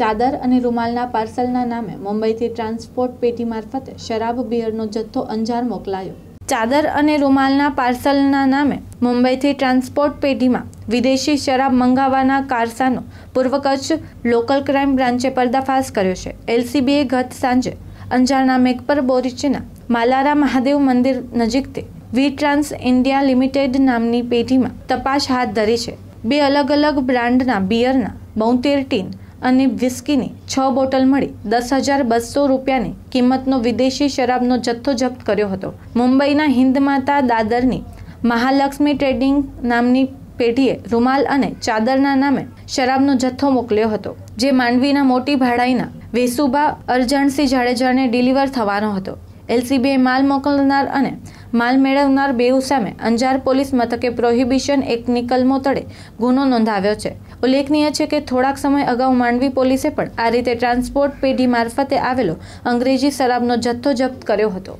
ચાદર અને રૂમાલના પાર્સલના નામે મુંબઈથી ટ્રાન્સપોર્ટ પેટી મારફતે શરાબ બિયરનો જથ્થો અંજાર મોકલાયો ચાદર અને રૂમાલના પાર્સલના નામે મુંબઈથી ટ્રાન્સપોર્ટ પેઢીમાં વિદેશી શરાબ મંગાવવાના કારસાનો પૂર્વ કચ્છ લોકલ ક્રાઇમ બ્રાન્ચે પર્દાફાશ કર્યો છે એલસીબીએ ગત સાંજે અંજારના મેઘપર બોરીચીના માલારા મહાદેવ મંદિર નજીકથી વી ટ્રાન્સ ઇન્ડિયા લિમિટેડ નામની પેઢીમાં તપાસ હાથ ધરી છે બે અલગ અલગ બ્રાન્ડના બિયરના બોતેર ટીન અને વિસ્કીની છ બોટલ મળી દસ હજાર બસો રૂપિયાની કિંમતનો વિદેશી શરાબનો જથ્થો જપ્ત કર્યો હતો મુંબઈના હિન્દમાતા દાદરની મહાલક્ષ્મી ટ્રેડિંગ નામની પેઢીએ રૂમાલ અને ચાદરના નામે શરાબનો જથ્થો મોકલ્યો હતો જે માંડવીના મોટી ભાડાઈના વેસુબા અરજણસિંહ જાડેજાને ડિલિવર થવાનો હતો એલસીબીએ માલ મોકલનાર અને માલ મેળવનાર બેઉ સામે અંજાર પોલીસ મથકે પ્રોહિબિશન એક નિકલમો તળે ગુનો નોંધાવ્યો છે ઉલ્લેખનીય છે કે થોડાક સમય અગાઉ માંડવી પોલીસે પણ આ રીતે ટ્રાન્સપોર્ટ પેઢી મારફતે આવેલો અંગ્રેજી શરાબનો જથ્થો જપ્ત કર્યો હતો